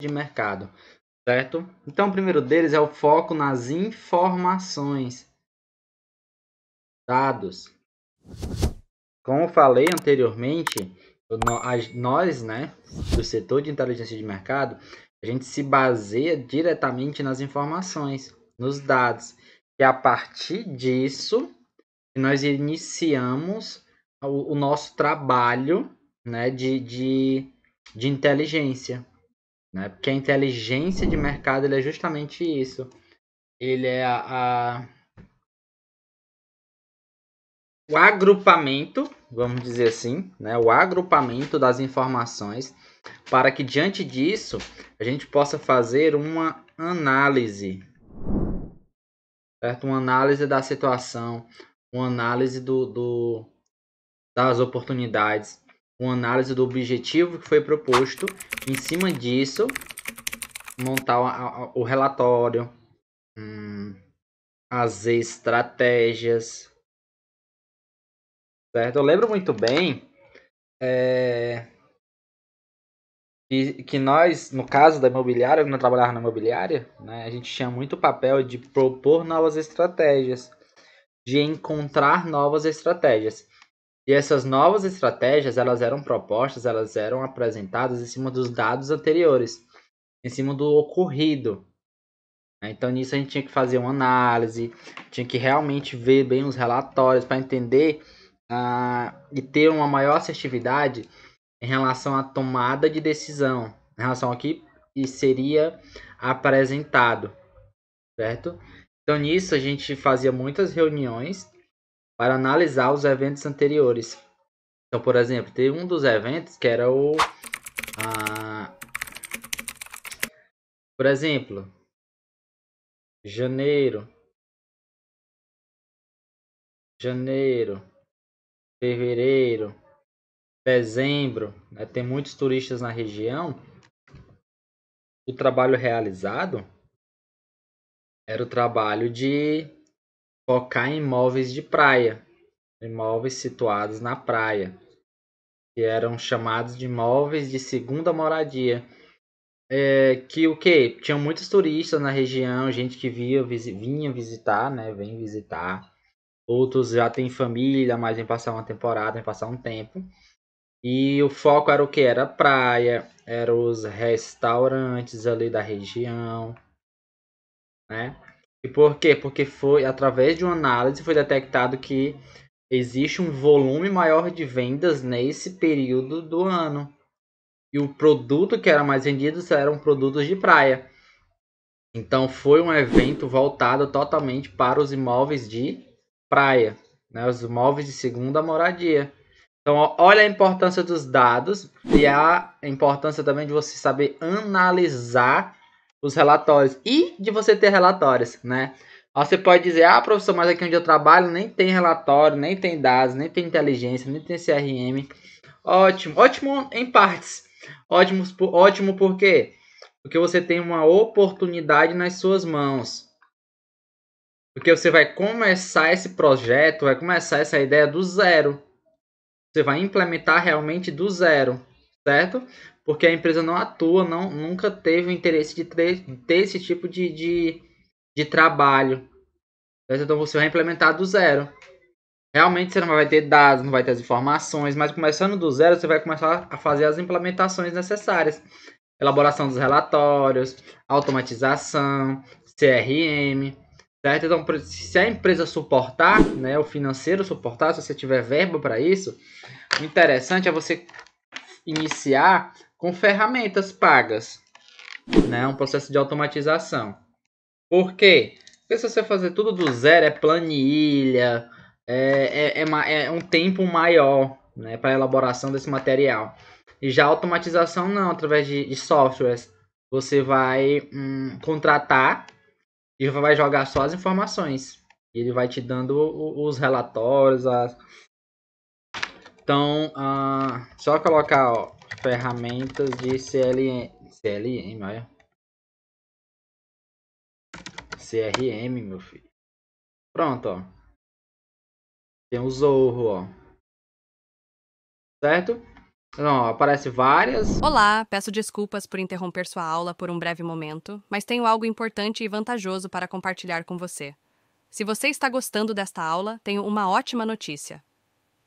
de mercado, certo? Então, o primeiro deles é o foco nas informações, dados. Como eu falei anteriormente, nós, né, do setor de inteligência de mercado, a gente se baseia diretamente nas informações, nos dados. E a partir disso, nós iniciamos o, o nosso trabalho né, de, de, de inteligência. Né? Porque a inteligência de mercado é justamente isso. Ele é a, a, o agrupamento, vamos dizer assim, né? o agrupamento das informações para que diante disso a gente possa fazer uma análise. Certo? Uma análise da situação, uma análise do, do das oportunidades uma análise do objetivo que foi proposto, em cima disso, montar o, relatório, hum, as estratégias. Certo? Eu lembro muito bem é, que, que nós, no caso da imobiliária, quando eu trabalhava na imobiliária, né, a gente tinha muito papel de propor novas estratégias, de encontrar novas estratégias. E essas novas estratégias, elas eram propostas, elas eram apresentadas em cima dos dados anteriores, em cima do ocorrido. Né? Então nisso a gente tinha que fazer uma análise, tinha que realmente ver bem os relatórios para entender uh, e ter uma maior assertividade em relação à tomada de decisão, em relação ao que seria apresentado, certo? Então nisso a gente fazia muitas reuniões para analisar os eventos anteriores. Então, por exemplo, teve um dos eventos que era o. A... Por exemplo, janeiro. Janeiro, fevereiro, dezembro. Né? Tem muitos turistas na região. O trabalho realizado era o trabalho de focar em imóveis de praia, imóveis situados na praia, que eram chamados de imóveis de segunda moradia. É, que o que? Tinham muitos turistas na região, gente que via, vinha visitar, né? Vem visitar. Outros já têm família, mas vem passar uma temporada, vem passar um tempo. E o foco era o que? Era praia, eram os restaurantes ali da região, né? E por quê? Porque foi através de uma análise foi detectado que existe um volume maior de vendas nesse período do ano. E o produto que era mais vendido eram produtos de praia. Então foi um evento voltado totalmente para os imóveis de praia, né? os imóveis de segunda moradia. Então olha a importância dos dados e a importância também de você saber analisar os relatórios e de você ter relatórios, né? Você pode dizer, ah, professor, mas aqui onde eu trabalho nem tem relatório, nem tem dados, nem tem inteligência, nem tem CRM. Ótimo, ótimo em partes. Ótimo, ótimo por quê? Porque você tem uma oportunidade nas suas mãos. Porque você vai começar esse projeto, vai começar essa ideia do zero. Você vai implementar realmente do zero, certo? porque a empresa não atua, não, nunca teve o interesse de ter, ter esse tipo de, de, de trabalho. Então você vai implementar do zero. Realmente você não vai ter dados, não vai ter as informações, mas começando do zero você vai começar a fazer as implementações necessárias. Elaboração dos relatórios, automatização, CRM, certo? Então, se a empresa suportar, né, o financeiro suportar, se você tiver verba para isso, o interessante é você iniciar com ferramentas pagas. Né? Um processo de automatização. Por quê? Porque se você fazer tudo do zero, é planilha, é, é, é, é um tempo maior né, para elaboração desse material. E já automatização não, através de, de softwares. Você vai hum, contratar e vai jogar só as informações. Ele vai te dando os relatórios. As... Então, uh, só colocar ó, ferramentas de CLM, CLM, olha. CRM, meu filho. Pronto, ó. Tem o Zorro, ó. Certo? Não, aparece várias. Olá, peço desculpas por interromper sua aula por um breve momento, mas tenho algo importante e vantajoso para compartilhar com você. Se você está gostando desta aula, tenho uma ótima notícia.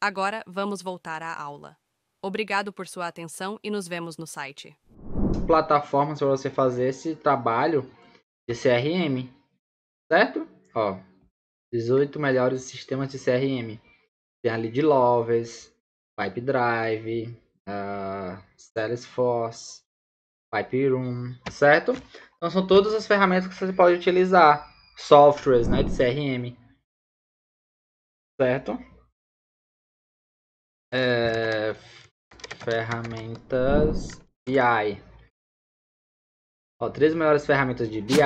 Agora vamos voltar à aula. Obrigado por sua atenção e nos vemos no site. Plataformas para você fazer esse trabalho de CRM, certo? Ó, 18 melhores sistemas de CRM. Tem ali de Lovers, Pipe Drive, uh, Salesforce, Pipe Room, certo? Então são todas as ferramentas que você pode utilizar, softwares, né, de CRM, certo? é, ferramentas BI. Ó, três melhores ferramentas de BI.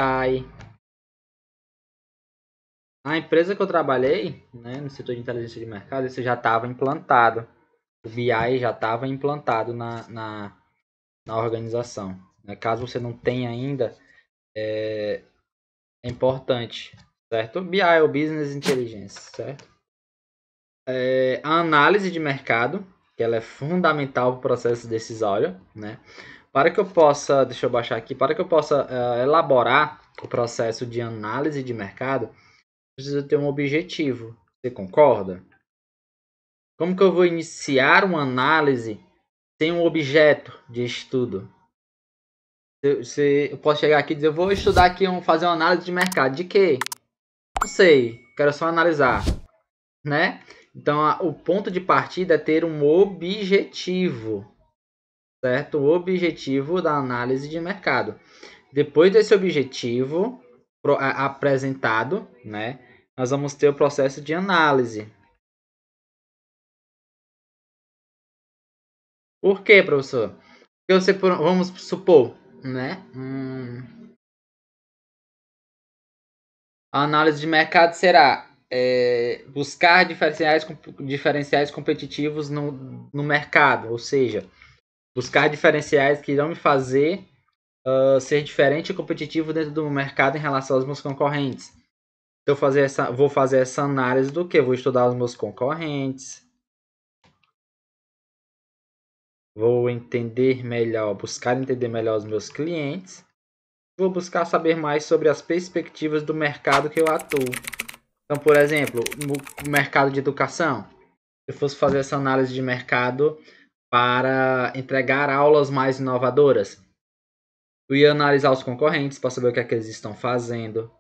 A empresa que eu trabalhei, né, no setor de inteligência de mercado, isso já estava implantado. O BI já estava implantado na, na, na organização. Né? Caso você não tenha ainda, é, é importante, certo? BI é o Business Intelligence, certo? é, a análise de mercado, que ela é fundamental para o processo decisório, né? Para que eu possa, deixa eu baixar aqui, para que eu possa uh, elaborar o processo de análise de mercado, preciso ter um objetivo. Você concorda? Como que eu vou iniciar uma análise sem um objeto de estudo? Eu, se, eu posso chegar aqui e dizer, eu vou estudar aqui, um, fazer uma análise de mercado. De quê? Não sei, quero só analisar, né? Então, a, o ponto de partida é ter um objetivo, certo? O objetivo da análise de mercado. Depois desse objetivo pro, a, apresentado, né, nós vamos ter o processo de análise. Por quê, professor? Porque você, vamos supor, né? Hum, a análise de mercado será é, buscar diferenciais, diferenciais competitivos no, no mercado, ou seja, buscar diferenciais que irão me fazer uh, ser diferente e competitivo dentro do mercado em relação aos meus concorrentes. Então, fazer essa, vou fazer essa análise do que? Vou estudar os meus concorrentes. Vou entender melhor, buscar entender melhor os meus clientes. Vou buscar saber mais sobre as perspectivas do mercado que eu atuo. Então, por exemplo, no mercado de educação, se eu fosse fazer essa análise de mercado para entregar aulas mais inovadoras, eu ia analisar os concorrentes para saber o que, é que eles estão fazendo,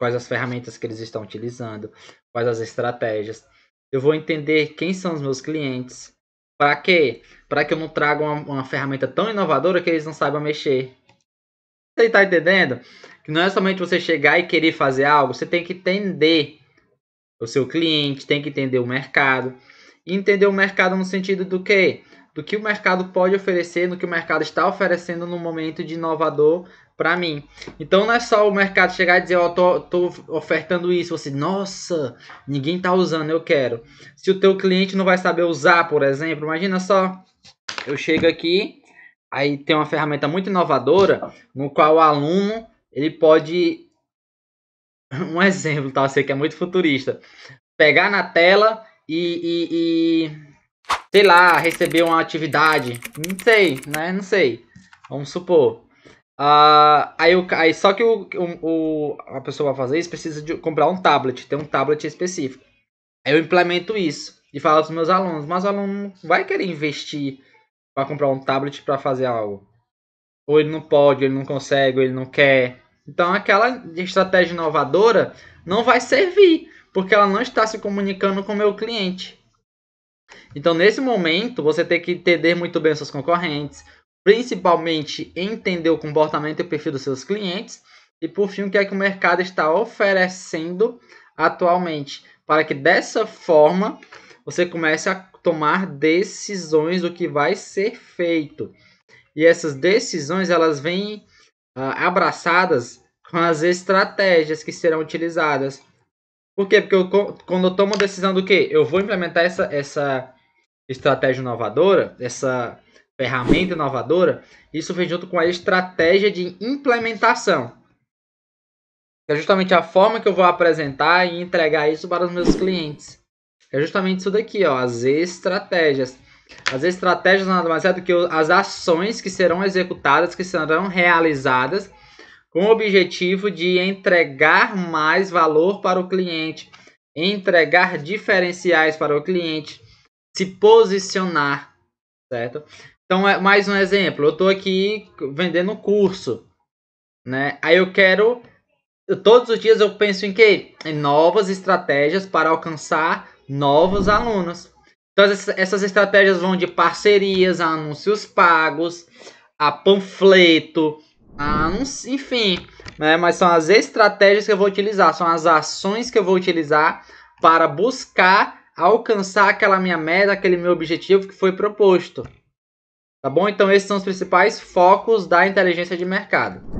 quais as ferramentas que eles estão utilizando, quais as estratégias. Eu vou entender quem são os meus clientes. Para quê? Para que eu não traga uma, uma, ferramenta tão inovadora que eles não saibam mexer. Você está entendendo? Que não é somente você chegar e querer fazer algo, você tem que entender o seu cliente, tem que entender o mercado. E entender o mercado no sentido do que Do que o mercado pode oferecer, no que o mercado está oferecendo no momento de inovador para mim. Então não é só o mercado chegar e dizer, ó, oh, tô, tô, ofertando isso, você, nossa, ninguém tá usando, eu quero. Se o teu cliente não vai saber usar, por exemplo, imagina só, eu chego aqui, aí tem uma ferramenta muito inovadora, no qual o aluno, ele pode um exemplo, tá? Eu sei que é muito futurista. Pegar na tela e, e, e sei lá, receber uma atividade. Não sei, né? Não sei. Vamos supor. Uh, aí, o, aí só que o, o, a pessoa vai fazer isso precisa de comprar um tablet, ter um tablet específico. Aí eu implemento isso e falo para os meus alunos, mas o aluno vai querer investir para comprar um tablet para fazer algo. Ou ele não pode, ou ele não consegue, ou ele não quer. Então aquela estratégia inovadora não vai servir, porque ela não está se comunicando com o meu cliente. Então nesse momento você tem que entender muito bem os seus concorrentes, principalmente entender o comportamento e o perfil dos seus clientes e por fim o que é que o mercado está oferecendo atualmente, para que dessa forma você comece a tomar decisões do que vai ser feito. E essas decisões elas vêm ah, abraçadas com as estratégias que serão utilizadas. Por quê? Porque eu, quando eu tomo a decisão do que eu vou implementar essa, essa estratégia inovadora, essa ferramenta inovadora, isso vem junto com a estratégia de implementação. É justamente a forma que eu vou apresentar e entregar isso para os meus clientes. É justamente isso daqui, ó, as estratégias. As estratégias nada mais é do que as ações que serão executadas, que serão realizadas, com o objetivo de entregar mais valor para o cliente, entregar diferenciais para o cliente, se posicionar, certo? Então, é mais um exemplo. Eu estou aqui vendendo curso, né? Aí eu quero todos os dias eu penso em quê? Em novas estratégias para alcançar novos alunos. Então essas estratégias vão de parcerias, a anúncios pagos, a panfleto, a anúncio, enfim, né? Mas são as estratégias que eu vou utilizar, são as ações que eu vou utilizar para buscar alcançar aquela minha meta, aquele meu objetivo que foi proposto. Tá bom? Então esses são os principais focos da inteligência de mercado.